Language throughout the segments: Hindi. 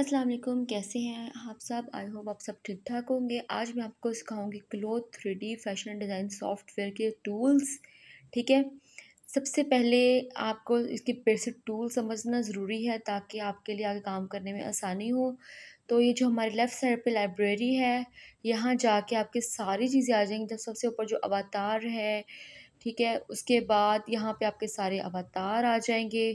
अस्सलाम वालेकुम कैसे हैं आप सब आई होप आप सब ठीक ठाक होंगे आज मैं आपको सिखाऊंगी cloth three D fashion design software के टूल्स ठीक है सबसे पहले आपको इसके बेसिक टूल समझना ज़रूरी है ताकि आपके लिए आगे काम करने में आसानी हो तो ये जो हमारे लेफ़्ट साइड पे लाइब्रेरी है यहाँ जाके आपके सारी चीज़ें आ जाएंगी जब सबसे ऊपर जो अवतार है ठीक है उसके बाद यहाँ पे आपके सारे अवतार आ जाएंगे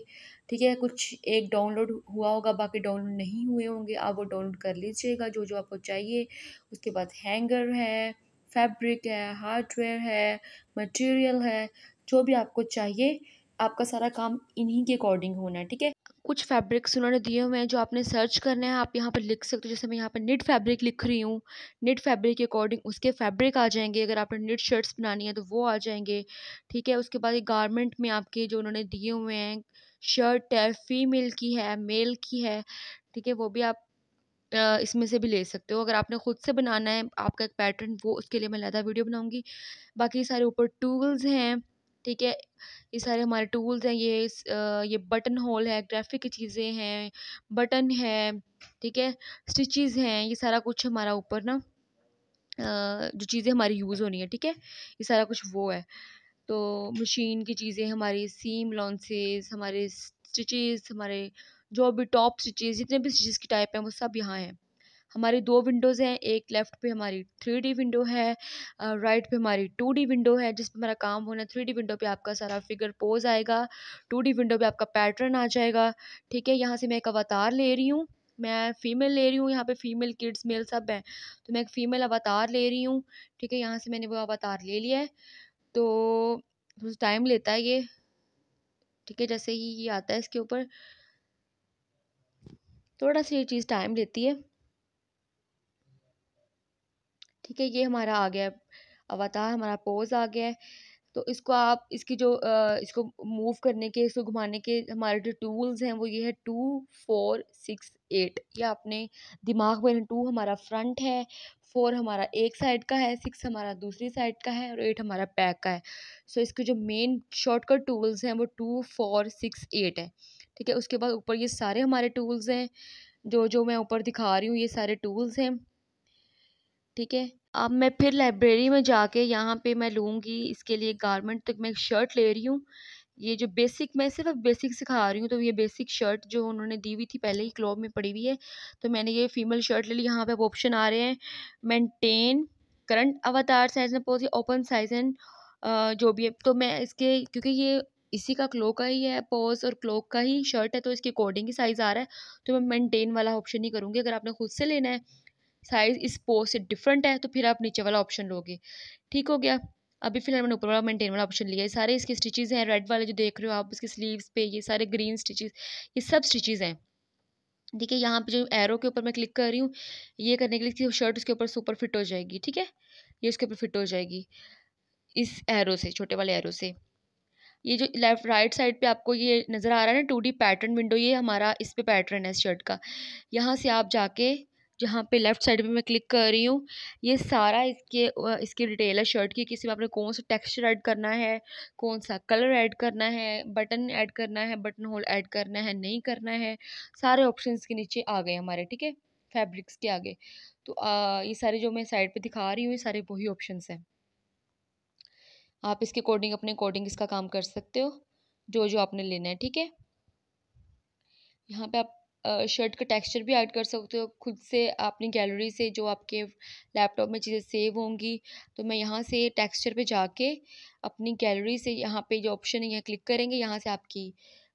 ठीक है कुछ एक डाउनलोड हुआ होगा बाकी डाउनलोड नहीं हुए होंगे आप वो डाउनलोड कर लीजिएगा जो जो आपको चाहिए उसके बाद हैंगर है फैब्रिक है हार्डवेयर है मटेरियल है जो भी आपको चाहिए आपका सारा काम इन्हीं के अकॉर्डिंग होना है ठीक है कुछ फैब्रिक्स उन्होंने दिए हुए हैं जो आपने सर्च करना है आप यहाँ पर लिख सकते हो जैसे मैं यहाँ पर निट फैब्रिक लिख रही हूँ निट फैब्रिक के अकॉर्डिंग उसके फैब्रिक आ जाएंगे अगर आपने निट शर्ट्स बनानी है तो वो आ जाएंगे ठीक है उसके बाद गारमेंट में आपके जो उन्होंने दिए हुए हैं शर्ट है फीमेल की है मेल की है ठीक है वो भी आप इसमें से भी ले सकते हो अगर आपने ख़ुद से बनाना है आपका एक पैटर्न वो उसके लिए मैं लहदा वीडियो बनाऊँगी बाकी सारे ऊपर टूल्स हैं ठीक है ये सारे हमारे टूल्स हैं ये ये बटन होल है ग्राफिक की चीज़ें हैं बटन है ठीक है स्टिचेस हैं ये सारा कुछ हमारा ऊपर ना जो चीज़ें हमारी यूज़ होनी है ठीक है ये सारा कुछ वो है तो मशीन की चीज़ें हमारी सीम लॉन्सेस हमारे स्टिचेस हमारे जो भी टॉप स्टिचेस जितने भी स्टिचेस की टाइप हैं वो सब यहाँ हैं हमारी दो विंडोज़ हैं एक लेफ़्ट पे हमारी थ्री डी विंडो है राइट पे हमारी टू डी विंडो है जिस पे हमारा काम होना है थ्री डी विंडो पे आपका सारा फिगर पोज आएगा टू डी विंडो पे आपका पैटर्न आ जाएगा ठीक है यहाँ से मैं एक अवतार ले रही हूँ मैं फ़ीमेल ले रही हूँ यहाँ पे फ़ीमेल किड्स मेल सब हैं तो मैं एक फ़ीमेल अवतार ले रही हूँ ठीक है यहाँ से मैंने वो अवतार ले लिया है तो टाइम लेता है ये ठीक है जैसे ही ये आता है इसके ऊपर थोड़ा सा ये चीज़ टाइम लेती है ठीक है ये हमारा आ गया अवतार हमारा पोज आ गया है तो इसको आप इसकी जो आ, इसको मूव करने के इसको घुमाने के हमारे जो टूल्स हैं वो ये है टू फोर सिक्स एट ये आपने दिमाग में टू हमारा फ्रंट है फोर हमारा एक साइड का है सिक्स हमारा दूसरी साइड का है और एट हमारा बैक का है सो इसके जो मेन शॉर्टकट टूल्स हैं वो टू फोर सिक्स एट है ठीक है उसके बाद ऊपर ये सारे हमारे टूल्स हैं जो जो मैं ऊपर दिखा रही हूँ ये सारे टूल्स हैं ठीक है अब मैं फिर लाइब्रेरी में जाके यहाँ पे मैं लूँगी इसके लिए गारमेंट तो मैं एक शर्ट ले रही हूँ ये जो बेसिक मैं सिर्फ बेसिक सिखा रही हूँ तो ये बेसिक शर्ट जो उन्होंने दी हुई थी पहले ही क्लॉब में पड़ी हुई है तो मैंने ये फीमेल शर्ट ले ली यहाँ पे अब ऑप्शन आ रहे हैं मैंटेन करंट अवतार साइज में पोजी ओपन साइज एंड जो भी है तो मैं इसके क्योंकि ये इसी का क्लो का ही है पोज और क्लोक का ही शर्ट है तो इसके अकॉर्डिंग ही साइज़ आ रहा है तो मैं मेंटेन वाला ऑप्शन ही करूँगी अगर आपने खुद से लेना है साइज़ इस पोज से डिफरेंट है तो फिर आप नीचे वाला ऑप्शन लोगे ठीक हो गया अभी फिलहाल मैंने ऊपर वाला मेंटेन वाला ऑप्शन लिया है सारे इसके स्टिचेस हैं रेड वाले जो देख रहे हो आप उसके स्लीव्स पे ये सारे ग्रीन स्टिचेज ये सब स्टिचेस हैं ठीक है यहाँ पे जो एरो के ऊपर मैं क्लिक कर रही हूँ ये करने के लिए शर्ट उसके ऊपर सुपर फिट हो जाएगी ठीक है ये उसके ऊपर फिट हो जाएगी इस एरो से छोटे वाले एरो से ये जो लेफ्ट राइट साइड पे आपको ये नज़र आ रहा है ना टू पैटर्न विंडो ये हमारा इस पर पैटर्न है शर्ट का यहाँ से आप जाके जहाँ पे लेफ्ट साइड पे मैं क्लिक कर रही हूँ ये सारा इसके इसकी डिटेल है शर्ट की किसी में आपने कौन सा टेक्सचर ऐड करना है कौन सा कलर ऐड करना है बटन ऐड करना है बटन होल ऐड करना है नहीं करना है सारे ऑप्शंस के नीचे आ गए हमारे ठीक है फैब्रिक्स के आगे तो आ, ये सारे जो मैं साइड पर दिखा रही हूँ ये सारे वही ऑप्शन हैं आप इसके अकॉर्डिंग अपने अकॉर्डिंग इसका काम कर सकते हो जो जो आपने लेना है ठीक है यहाँ पे आप शर्ट का टेक्सचर भी ऐड कर सकते हो खुद से अपनी गैलरी से जो आपके लैपटॉप में चीज़ें सेव होंगी तो मैं यहाँ से टेक्सचर पे जाके अपनी गैलरी से यहाँ पे जो ऑप्शन है यहाँ क्लिक करेंगे यहाँ से आपकी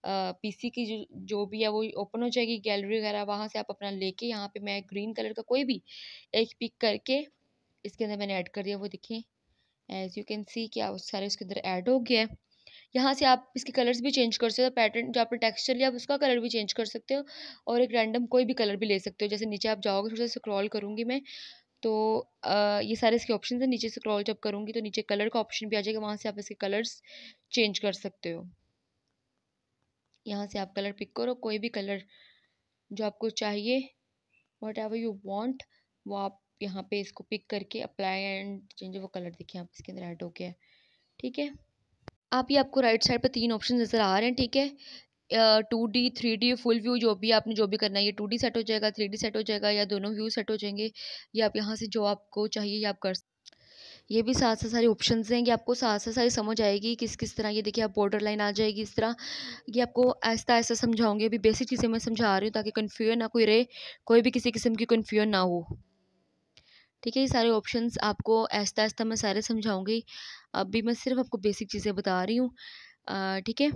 पीसी की जो जो भी है वो ओपन हो जाएगी गैलरी वगैरह वहाँ से आप अपना लेके यहाँ पर मैं ग्रीन कलर का कोई भी एक पिक करके इसके अंदर मैंने ऐड कर दिया वो देखें एज़ यू कैन सी क्या सारे उसके अंदर ऐड हो गया है यहाँ से आप इसके कलर्स भी चेंज कर सकते हो पैटर्न जो आपने टेक्सचर लिया आप उसका कलर भी चेंज कर सकते हो और एक रैंडम कोई भी कलर भी ले सकते हो जैसे नीचे आप जाओगे थोड़ा सा स्क्रॉल करूँगी मैं तो आ, ये सारे इसके ऑप्शन हैं नीचे स्क्रॉल जब करूँगी तो नीचे कलर का ऑप्शन भी आ जाएगा वहाँ से आप इसके कलर्स चेंज कर सकते हो यहाँ से आप कलर पिक करो कोई भी कलर जो आपको चाहिए वट एवर यू वॉन्ट वो आप यहाँ पे इसको पिक करके अप्लाई एंड चेंज वो कलर देखिए आप इसके अंदर ऐड हो गया ठीक है आप ये आपको राइट साइड पर तीन ऑप्शन नज़र आ रहे हैं ठीक है two D three D full view जो भी आपने जो भी करना है ये टू डी सेट हो जाएगा थ्री डी सेट हो जाएगा या दोनों व्यू सेट हो जाएंगे या आप यहाँ से जो आपको चाहिए ये आप कर ये भी साथ साथ सारे ऑप्शन हैं कि आपको साथ साथ सारी समझ आएगी किस किस तरह ये देखिए आप बॉर्डर लाइन आ जाएगी इस तरह ये आपको ऐसा ऐसा समझाऊंगी अभी बेसिक चीज़ें मैं समझा रही हूँ ताकि कन्फ्यूजन ना कोई रहे कोई भी किसी किस्म की कन्फ्यूजन ना हो ठीक है ये सारे ऑप्शंस आपको ऐसा ऐसा मैं सारे समझाऊंगी अभी मैं सिर्फ आपको बेसिक चीज़ें बता रही हूँ ठीक है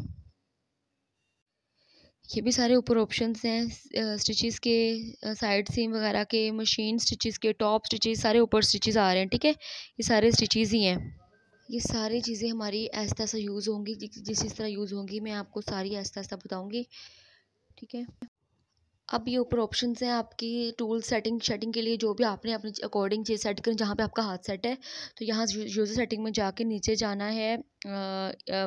ये भी सारे ऊपर ऑप्शंस हैं स्टिचेस के साइड सीम वगैरह के मशीन स्टिचेस के टॉप स्टिचेस सारे ऊपर स्टिचेस आ रहे हैं ठीक है ये सारे स्टिचेस ही हैं ये सारी चीज़ें हमारी ऐसा ऐसा यूज़ होंगी जिस जिस तरह यूज़ होंगी मैं आपको सारी ऐसा ऐसा बताऊँगी ठीक है अब ये ऊपर ऑप्शन हैं आपकी टूल सेटिंग शेटिंग के लिए जो भी आपने अपने अकॉर्डिंग चीज़ सेट करें जहाँ पे आपका हाथ सेट है तो यहाँ यूज़र सेटिंग में जाके नीचे जाना है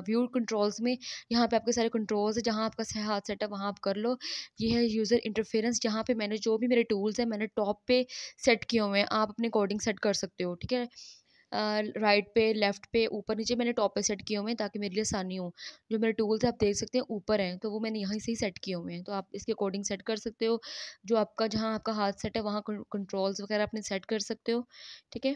व्यू कंट्रोल्स में यहाँ पे आपके सारे कंट्रोल्स हैं जहाँ आपका हाथ सेट है वहाँ आप कर लो ये है यूज़र इंटरफेरेंस जहाँ पे मैंने जो भी मेरे टूल्स हैं मैंने टॉप पे सेट किए हुए हैं आप अपने अकॉर्डिंग सेट कर सकते हो ठीक है राइट पे लेफ़्ट पे ऊपर नीचे मैंने टॉप पे सेट किए हुए हैं ताकि मेरे लिए आसानी हो जो मेरे टूल्स आप देख सकते हैं ऊपर हैं तो वो मैंने यहाँ से ही सेट किए हुए हैं तो आप इसके अकॉर्डिंग सेट कर सकते हो जो आपका जहाँ आपका हाथ सेट है वहाँ कंट्रोल्स वगैरह अपने सेट कर सकते हो ठीक है